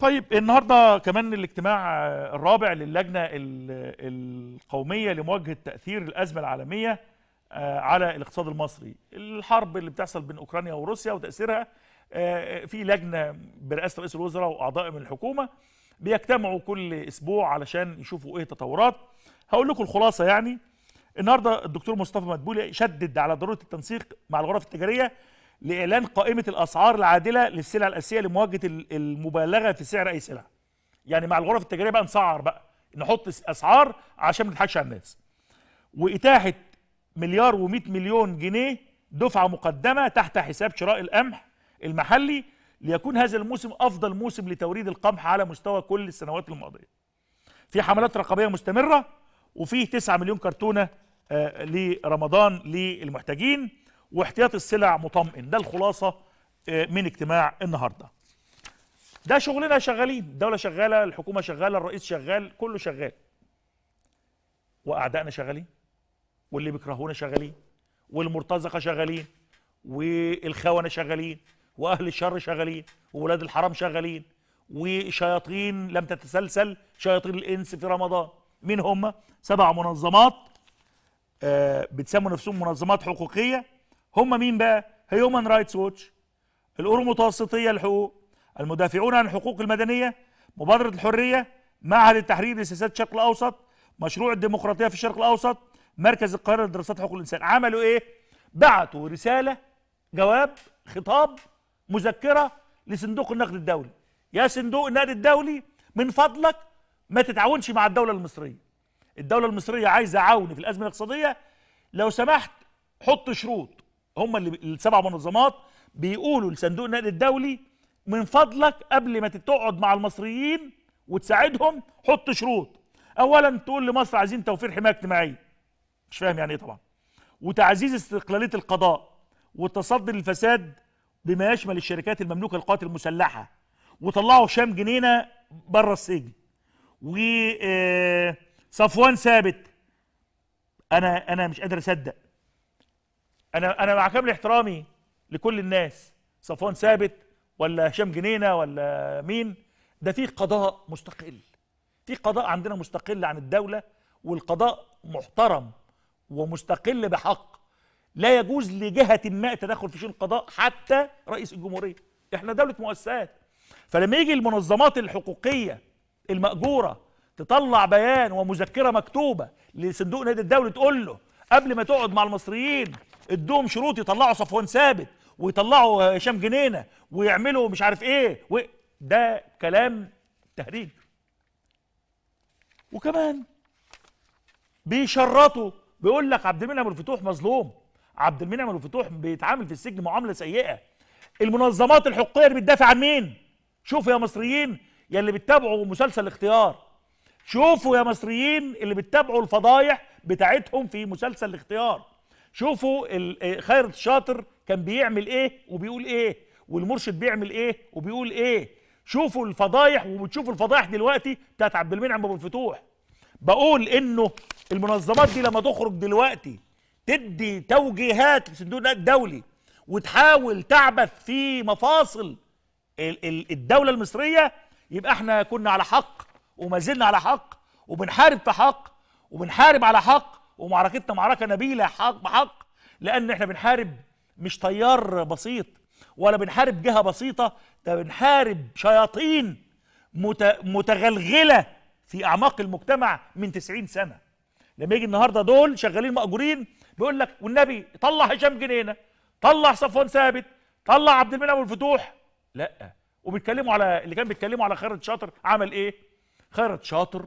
طيب النهارده كمان الاجتماع آه، الرابع للجنه القوميه لمواجهه تاثير الازمه العالميه آه، على الاقتصاد المصري الحرب اللي بتحصل بين اوكرانيا وروسيا وتاثيرها آه، في لجنه برئاسه رئيس الوزراء واعضاء من الحكومه بيجتمعوا كل اسبوع علشان يشوفوا ايه التطورات هقول لكم الخلاصه يعني النهارده الدكتور مصطفى مدبولي شدد على ضروره التنسيق مع الغرف التجاريه لإعلان قائمة الأسعار العادلة للسلع الأساسية لمواجهة المبالغة في سعر أي سلعة يعني مع الغرف التجارية بقى نسعر بقى نحط أسعار عشان ما نضحكش على الناس وإتاحة مليار و100 مليون جنيه دفعة مقدمة تحت حساب شراء القمح المحلي ليكون هذا الموسم أفضل موسم لتوريد القمح على مستوى كل السنوات الماضية في حملات رقابية مستمرة وفي 9 مليون كرتونة آه، لرمضان للمحتاجين واحتياط السلع مطمئن ده الخلاصه آه، من اجتماع النهارده ده شغلنا شغالين الدوله شغاله الحكومه شغاله الرئيس شغال كله شغال واعدائنا شغالين واللي بيكرهونا شغالين والمرتزقه شغالين والخونه شغالين واهل الشر شغالين وولاد الحرام شغالين وشياطين لم تتسلسل شياطين الانس في رمضان مين هم سبع منظمات آه، بتسموا نفسهم منظمات حقوقيه هم مين بقى هيومن رايتس ووتش الأورو متوسطية للحقوق المدافعون عن الحقوق المدنية مبادرة الحرية معهد التحرير لسياسات الشرق الأوسط مشروع الديمقراطية في الشرق الأوسط مركز القاهرة لدراسات حقوق الإنسان عملوا إيه؟ بعتوا رسالة جواب خطاب مذكرة لصندوق النقد الدولي يا صندوق النقد الدولي من فضلك ما تتعاونش مع الدولة المصرية الدولة المصرية عايزة عون في الأزمة الاقتصادية لو سمحت حط شروط هم اللي السبع منظمات بيقولوا لصندوق النقد الدولي من فضلك قبل ما تقعد مع المصريين وتساعدهم حط شروط اولا تقول لمصر عايزين توفير حمايه اجتماعيه مش فاهم يعني ايه طبعا وتعزيز استقلاليه القضاء والتصدي للفساد بما يشمل الشركات المملوكه للقوات المسلحه وطلعوا هشام جنينه بره السجن وصفوان آه، ثابت انا انا مش قادر اصدق انا انا مع كامل احترامي لكل الناس صفوان ثابت ولا هشام جنينه ولا مين ده في قضاء مستقل في قضاء عندنا مستقل عن الدوله والقضاء محترم ومستقل بحق لا يجوز لجهه ما تدخل في شؤون القضاء حتى رئيس الجمهوريه احنا دوله مؤسسات فلما يجي المنظمات الحقوقيه الماجوره تطلع بيان ومذكره مكتوبه لصندوق نادي الدولي تقول له قبل ما تقعد مع المصريين ادوهم شروط يطلعوا صفوان ثابت ويطلعوا هشام جنينه ويعملوا مش عارف ايه و... ده كلام تهريج وكمان بيشرطوا بيقول لك عبد المنعم ابو الفتوح مظلوم عبد المنعم ابو الفتوح بيتعامل في السجن معامله سيئه المنظمات الحقوقيه اللي بتدافع عن مين شوفوا يا مصريين يا اللي بتتابعوا مسلسل الاختيار شوفوا يا مصريين اللي بتتابعوا الفضايح بتاعتهم في مسلسل الاختيار شوفوا خير الشاطر إيه، كان بيعمل ايه وبيقول ايه والمرشد بيعمل ايه وبيقول ايه شوفوا الفضايح وبتشوفوا الفضايح دلوقتي بتاعت عبد المنعم ابو الفتوح بقول انه المنظمات دي لما تخرج دلوقتي تدي توجيهات لصندوق النقد الدولي وتحاول تعبث في مفاصل الدوله المصريه يبقى احنا كنا على حق وما زلنا على حق وبنحارب في حق وبنحارب على حق ومعركتنا معركه نبيله حق بحق لان احنا بنحارب مش طيار بسيط ولا بنحارب جهه بسيطه ده بنحارب شياطين متغلغله في اعماق المجتمع من 90 سنه لما يجي النهارده دول شغالين ماجورين بيقول لك والنبي طلع هشام جنينه طلع صفوان ثابت طلع عبد المنعم ابو الفتوح لا وبيتكلموا على اللي كان بيتكلموا على خيرت شاطر عمل ايه خيرت شاطر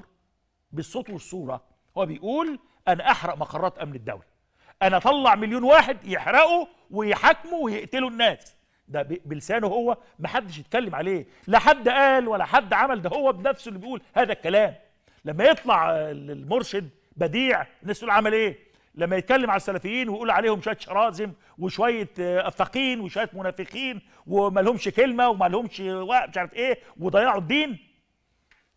بالصوت والصوره هو بيقول انا احرق مقرات امن الدوله انا اطلع مليون واحد يحرقوا ويحاكموا ويقتلوا الناس ده بلسانه هو ما حدش يتكلم عليه لا حد قال ولا حد عمل ده هو بنفسه اللي بيقول هذا الكلام لما يطلع المرشد بديع الناس تقول عمل ايه لما يتكلم على السلفيين ويقول عليهم شويه شرازم وشويه آه، افاقين وشويه منافقين وما لهمش كلمه وما لهمش مش عارف ايه وضيعوا الدين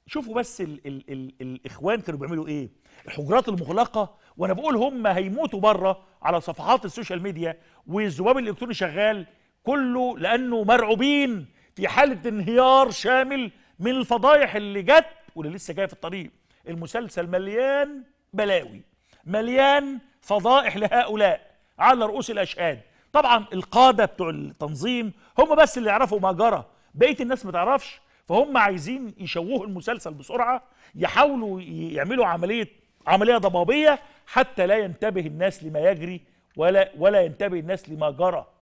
شوفوا بس ال ال ال الاخوان كانوا بيعملوا ايه الحجرات المغلقه وانا بقول هم هيموتوا بره على صفحات السوشيال ميديا والذباب الالكتروني شغال كله لانه مرعوبين في حاله انهيار شامل من الفضايح اللي جت واللي لسه جايه في الطريق المسلسل مليان بلاوي مليان فضائح لهؤلاء على رؤوس الاشهاد طبعا القاده بتوع التنظيم هم بس اللي يعرفوا ما جرى بقيه الناس ما تعرفش فهم عايزين يشوهوا المسلسل بسرعه يحاولوا يعملوا عمليه عمليه ضبابيه حتى لا ينتبه الناس لما يجري ولا ولا ينتبه الناس لما جرى